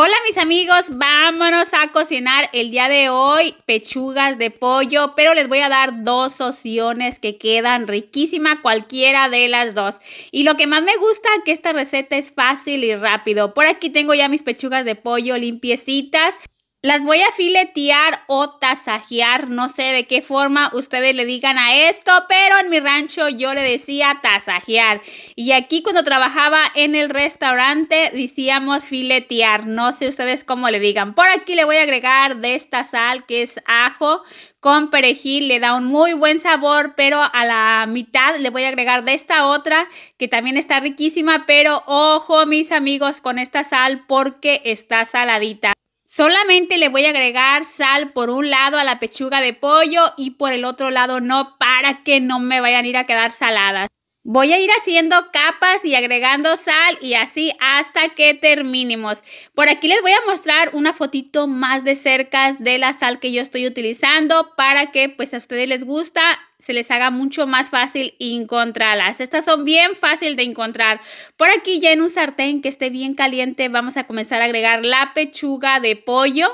Hola mis amigos, vámonos a cocinar el día de hoy pechugas de pollo, pero les voy a dar dos opciones que quedan riquísimas, cualquiera de las dos. Y lo que más me gusta que esta receta es fácil y rápido. Por aquí tengo ya mis pechugas de pollo limpiecitas. Las voy a filetear o tasajear, no sé de qué forma ustedes le digan a esto, pero en mi rancho yo le decía tasajear. Y aquí cuando trabajaba en el restaurante decíamos filetear, no sé ustedes cómo le digan. Por aquí le voy a agregar de esta sal que es ajo con perejil, le da un muy buen sabor, pero a la mitad le voy a agregar de esta otra que también está riquísima, pero ojo mis amigos con esta sal porque está saladita. Solamente le voy a agregar sal por un lado a la pechuga de pollo y por el otro lado no para que no me vayan a ir a quedar saladas. Voy a ir haciendo capas y agregando sal y así hasta que terminemos. Por aquí les voy a mostrar una fotito más de cerca de la sal que yo estoy utilizando para que pues a ustedes les gusta se les haga mucho más fácil encontrarlas. Estas son bien fácil de encontrar. Por aquí ya en un sartén que esté bien caliente vamos a comenzar a agregar la pechuga de pollo.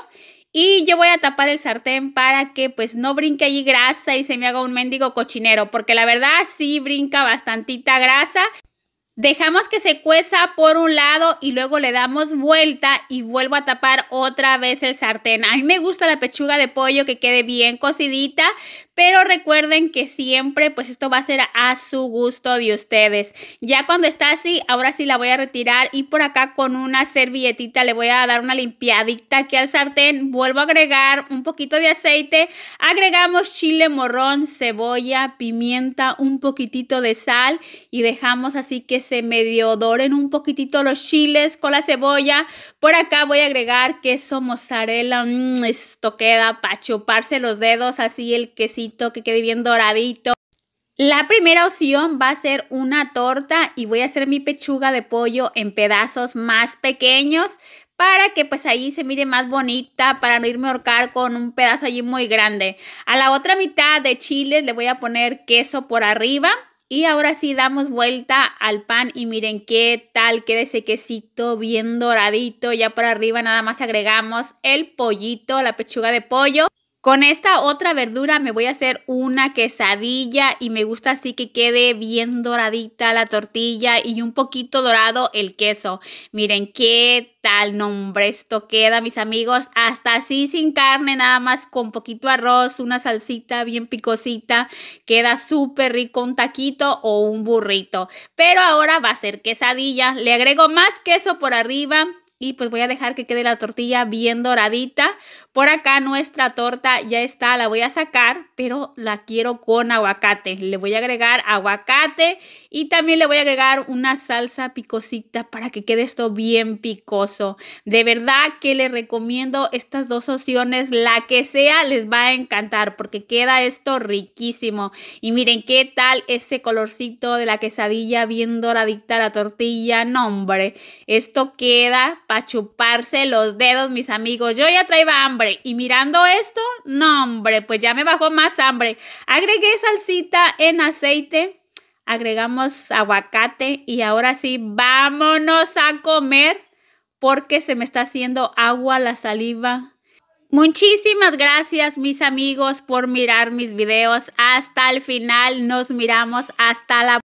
Y yo voy a tapar el sartén para que pues no brinque allí grasa y se me haga un mendigo cochinero, porque la verdad sí brinca bastantita grasa Dejamos que se cueza por un lado y luego le damos vuelta y vuelvo a tapar otra vez el sartén. A mí me gusta la pechuga de pollo que quede bien cocidita, pero recuerden que siempre pues esto va a ser a su gusto de ustedes. Ya cuando está así, ahora sí la voy a retirar y por acá con una servilletita le voy a dar una limpiadita aquí al sartén. Vuelvo a agregar un poquito de aceite, agregamos chile morrón, cebolla, pimienta, un poquitito de sal y dejamos así que se medio doren un poquitito los chiles con la cebolla. Por acá voy a agregar queso mozzarella. Mm, esto queda para chuparse los dedos, así el quesito que quede bien doradito. La primera opción va a ser una torta y voy a hacer mi pechuga de pollo en pedazos más pequeños para que pues ahí se mire más bonita, para no irme a ahorcar con un pedazo allí muy grande. A la otra mitad de chiles le voy a poner queso por arriba y ahora sí damos vuelta al pan y miren qué tal queda ese quesito bien doradito. Ya por arriba nada más agregamos el pollito, la pechuga de pollo. Con esta otra verdura me voy a hacer una quesadilla y me gusta así que quede bien doradita la tortilla y un poquito dorado el queso. Miren qué tal nombre esto queda, mis amigos. Hasta así sin carne, nada más con poquito arroz, una salsita bien picosita. Queda súper rico un taquito o un burrito. Pero ahora va a ser quesadilla. Le agrego más queso por arriba y pues voy a dejar que quede la tortilla bien doradita. Por acá nuestra torta ya está, la voy a sacar, pero la quiero con aguacate. Le voy a agregar aguacate y también le voy a agregar una salsa picosita para que quede esto bien picoso. De verdad que les recomiendo estas dos opciones, la que sea les va a encantar porque queda esto riquísimo. Y miren qué tal ese colorcito de la quesadilla bien dicta la tortilla. No, hombre, esto queda para chuparse los dedos, mis amigos. Yo ya traía hambre y mirando esto, no, hombre, pues ya me bajó más hambre. Agregué salsita en aceite, agregamos aguacate y ahora sí, vámonos a comer porque se me está haciendo agua la saliva. Muchísimas gracias mis amigos por mirar mis videos hasta el final. Nos miramos hasta la